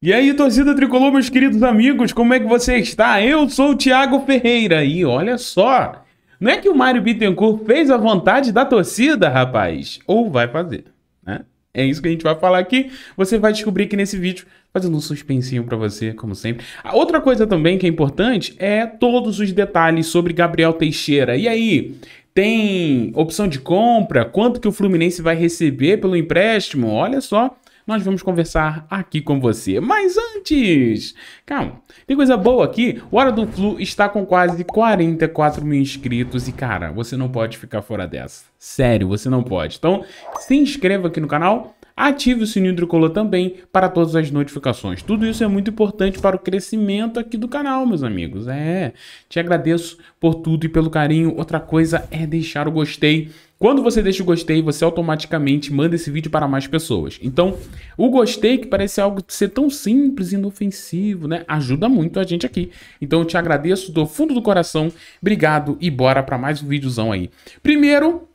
E aí, torcida tricolor, meus queridos amigos, como é que você está? Eu sou o Thiago Ferreira e olha só, não é que o Mário Bittencourt fez a vontade da torcida, rapaz? Ou vai fazer, né? É isso que a gente vai falar aqui. Você vai descobrir aqui nesse vídeo, fazendo um suspensinho para você, como sempre. A outra coisa também que é importante é todos os detalhes sobre Gabriel Teixeira. E aí, tem opção de compra? Quanto que o Fluminense vai receber pelo empréstimo? Olha só, nós vamos conversar aqui com você. Mas antes, calma, tem coisa boa aqui. O Hora do Flu está com quase 44 mil inscritos e, cara, você não pode ficar fora dessa. Sério, você não pode. Então, se inscreva aqui no canal, Ative o sininho do color também para todas as notificações. Tudo isso é muito importante para o crescimento aqui do canal, meus amigos. É, te agradeço por tudo e pelo carinho. Outra coisa é deixar o gostei. Quando você deixa o gostei, você automaticamente manda esse vídeo para mais pessoas. Então, o gostei, que parece algo ser tão simples e inofensivo, né? Ajuda muito a gente aqui. Então, eu te agradeço do fundo do coração. Obrigado e bora para mais um videozão aí. Primeiro,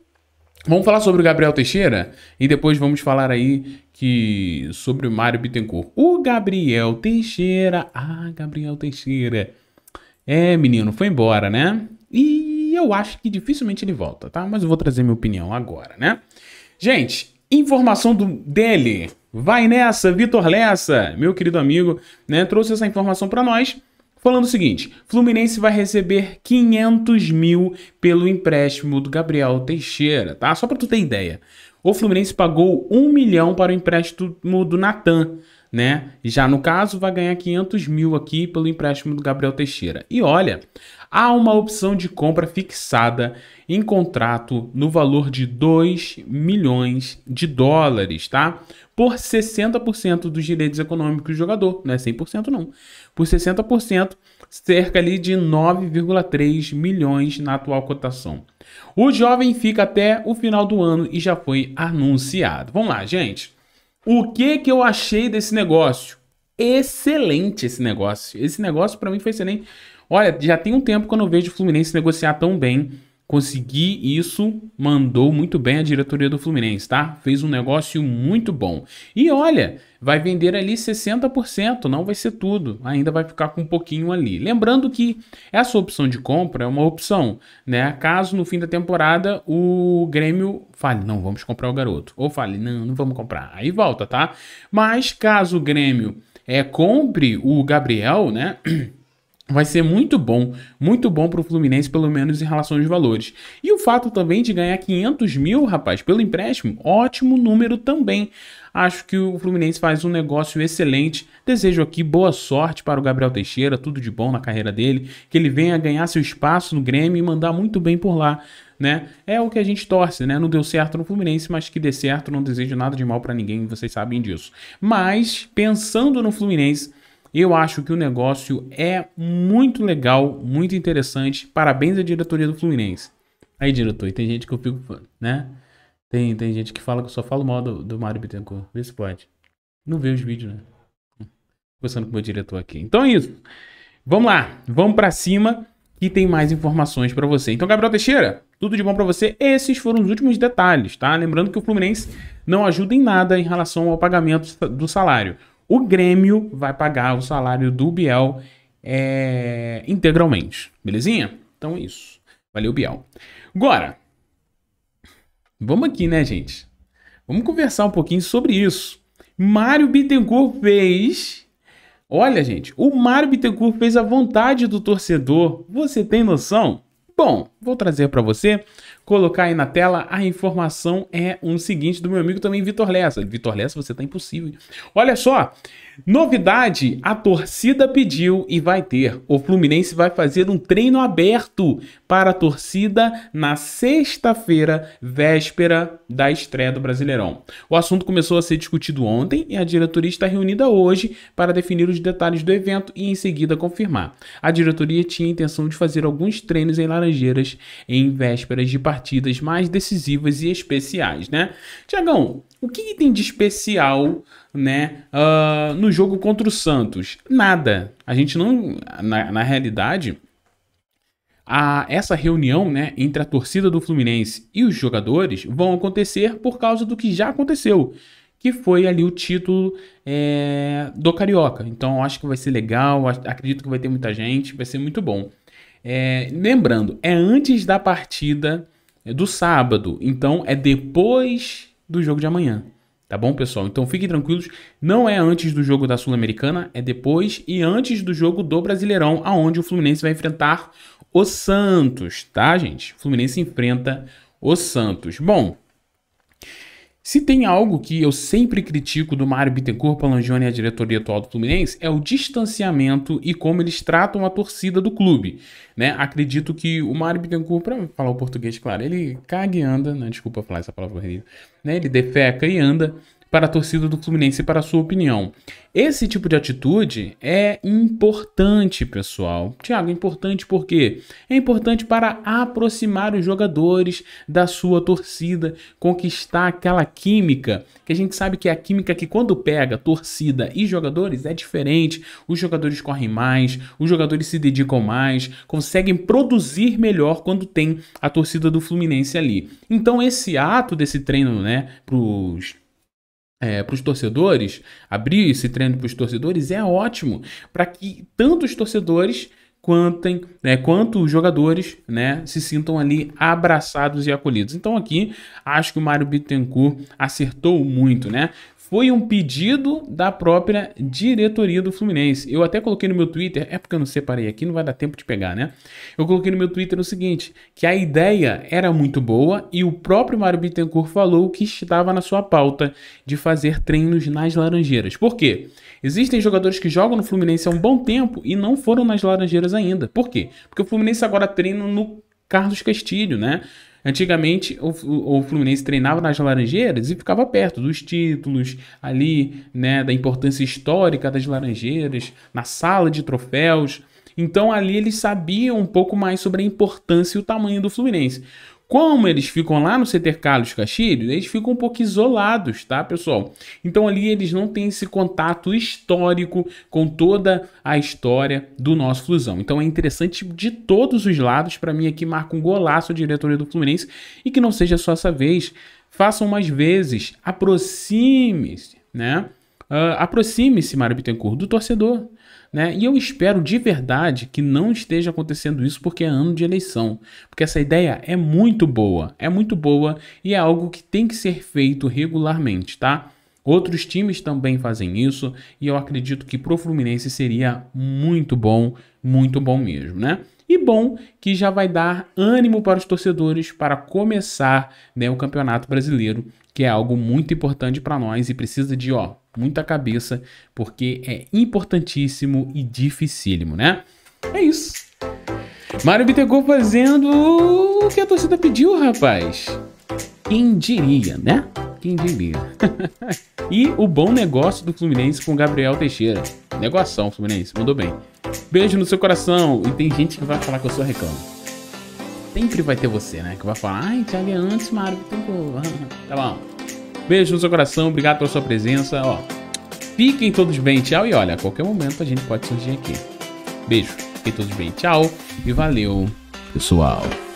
Vamos falar sobre o Gabriel Teixeira e depois vamos falar aí que sobre o Mário Bittencourt. O Gabriel Teixeira, ah, Gabriel Teixeira. É, menino, foi embora, né? E eu acho que dificilmente ele volta, tá? Mas eu vou trazer minha opinião agora, né? Gente, informação do dele. Vai nessa, Vitor Lessa, meu querido amigo, né? Trouxe essa informação para nós Falando o seguinte, Fluminense vai receber 500 mil pelo empréstimo do Gabriel Teixeira, tá? Só para tu ter ideia. O Fluminense pagou 1 milhão para o empréstimo do Natan, né? Já no caso, vai ganhar 500 mil aqui pelo empréstimo do Gabriel Teixeira. E olha, há uma opção de compra fixada em contrato no valor de 2 milhões de dólares, tá? Por 60% dos direitos econômicos do jogador, não é 100% não. Por 60%, cerca ali de 9,3 milhões na atual cotação. O jovem fica até o final do ano e já foi anunciado. Vamos lá, gente. O que que eu achei desse negócio? Excelente esse negócio. Esse negócio para mim foi excelente. Olha, já tem um tempo que eu não vejo o Fluminense negociar tão bem conseguir isso, mandou muito bem a diretoria do Fluminense, tá? Fez um negócio muito bom. E olha, vai vender ali 60%, não vai ser tudo, ainda vai ficar com um pouquinho ali. Lembrando que essa opção de compra é uma opção, né? Caso no fim da temporada o Grêmio fale, não, vamos comprar o garoto, ou fale, não, não vamos comprar. Aí volta, tá? Mas caso o Grêmio é compre o Gabriel, né? vai ser muito bom, muito bom para o Fluminense, pelo menos em relação aos valores. E o fato também de ganhar 500 mil, rapaz, pelo empréstimo, ótimo número também. Acho que o Fluminense faz um negócio excelente. Desejo aqui boa sorte para o Gabriel Teixeira, tudo de bom na carreira dele, que ele venha ganhar seu espaço no Grêmio e mandar muito bem por lá. Né? É o que a gente torce, né? Não deu certo no Fluminense, mas que dê certo, não desejo nada de mal para ninguém, vocês sabem disso. Mas pensando no Fluminense, eu acho que o negócio é muito legal, muito interessante. Parabéns à diretoria do Fluminense. Aí, diretor, e tem gente que eu fico, né? Tem, tem gente que fala que eu só falo mal do, do Mário Bittencourt. Vê se pode. Não vê os vídeos, né? Conversando com o meu diretor aqui. Então é isso. Vamos lá, vamos para cima que tem mais informações para você. Então, Gabriel Teixeira, tudo de bom para você. Esses foram os últimos detalhes, tá? Lembrando que o Fluminense não ajuda em nada em relação ao pagamento do salário. O Grêmio vai pagar o salário do Biel é, integralmente, belezinha? Então é isso. Valeu, Biel. Agora, vamos aqui, né, gente? Vamos conversar um pouquinho sobre isso. Mário Bittencourt fez. Olha, gente, o Mário Bittencourt fez a vontade do torcedor. Você tem noção? Bom, vou trazer para você, colocar aí na tela. A informação é o um seguinte do meu amigo também Vitor Lessa. Vitor Lessa, você tá impossível. Olha só, novidade, a torcida pediu e vai ter. O Fluminense vai fazer um treino aberto para a torcida na sexta-feira, véspera da estreia do Brasileirão. O assunto começou a ser discutido ontem e a diretoria está reunida hoje para definir os detalhes do evento e em seguida confirmar. A diretoria tinha a intenção de fazer alguns treinos em Laranjeiras em vésperas de partidas mais decisivas e especiais, né? Tiagão, o que tem de especial, né, uh, no jogo contra o Santos? Nada. A gente não, na, na realidade, a, essa reunião né, entre a torcida do Fluminense e os jogadores vão acontecer por causa do que já aconteceu, que foi ali o título é, do Carioca. Então acho que vai ser legal, acredito que vai ter muita gente, vai ser muito bom. É, lembrando, é antes da partida do sábado, então é depois do jogo de amanhã. Tá bom, pessoal? Então fiquem tranquilos, não é antes do jogo da Sul-Americana, é depois e antes do jogo do Brasileirão, aonde o Fluminense vai enfrentar o Santos, tá, gente? O Fluminense enfrenta o Santos. Bom, se tem algo que eu sempre critico do Mário Bittencourt, Palangione e a diretoria atual do Fluminense, é o distanciamento e como eles tratam a torcida do clube. Né? Acredito que o Mário Bittencourt, para falar o português, claro, ele caga e anda, né? desculpa falar essa palavra horrível, né? ele defeca e anda, para a torcida do Fluminense, para a sua opinião. Esse tipo de atitude é importante, pessoal. Tiago, é importante por quê? É importante para aproximar os jogadores da sua torcida, conquistar aquela química, que a gente sabe que é a química que quando pega torcida e jogadores é diferente. Os jogadores correm mais, os jogadores se dedicam mais, conseguem produzir melhor quando tem a torcida do Fluminense ali. Então esse ato desse treino, né, para os é, para os torcedores, abrir esse treino para os torcedores é ótimo para que tanto os torcedores quanto, né, quanto os jogadores né, se sintam ali abraçados e acolhidos. Então aqui acho que o Mário Bittencourt acertou muito, né? foi um pedido da própria diretoria do Fluminense. Eu até coloquei no meu Twitter, é porque eu não separei aqui, não vai dar tempo de pegar, né? Eu coloquei no meu Twitter o seguinte, que a ideia era muito boa e o próprio Mário Bittencourt falou que estava na sua pauta de fazer treinos nas Laranjeiras. Por quê? Existem jogadores que jogam no Fluminense há um bom tempo e não foram nas Laranjeiras ainda. Por quê? Porque o Fluminense agora treina no Carlos Castilho, né? Antigamente, o, o, o, Fluminense treinava nas Laranjeiras e ficava perto dos títulos ali, né, da importância histórica das Laranjeiras, na sala de troféus. Então ali eles sabiam um pouco mais sobre a importância e o tamanho do Fluminense. Como eles ficam lá no CT Carlos Castilho, eles ficam um pouco isolados, tá, pessoal? Então ali eles não têm esse contato histórico com toda a história do nosso Flusão. Então é interessante de todos os lados, para mim aqui marca um golaço a diretoria do Fluminense e que não seja só essa vez. Façam mais vezes, aproxime-se, né? Uh, aproxime-se, Mário Bittencourt, do torcedor. Né? E eu espero de verdade que não esteja acontecendo isso porque é ano de eleição. Porque essa ideia é muito boa, é muito boa e é algo que tem que ser feito regularmente, tá? Outros times também fazem isso e eu acredito que pro Fluminense seria muito bom, muito bom mesmo, né? E bom que já vai dar ânimo para os torcedores para começar né, o Campeonato Brasileiro, que é algo muito importante para nós e precisa de ó, muita cabeça, porque é importantíssimo e dificílimo, né? É isso. Mário Bittencourt fazendo o que a torcida pediu, rapaz. Quem diria, né? Quem diria. e o bom negócio do Fluminense com Gabriel Teixeira. Negoção, Fluminense, mandou bem. Beijo no seu coração. E tem gente que vai falar que eu sou reclamo. Sempre vai ter você, né? Que vai falar, ai, Thiago é antes, Mário Bittencourt. tá bom. Beijo no seu coração, obrigado pela sua presença. Ó, fiquem todos bem, tchau. E olha, a qualquer momento a gente pode surgir aqui. Beijo, fiquem todos bem, tchau. E valeu, pessoal.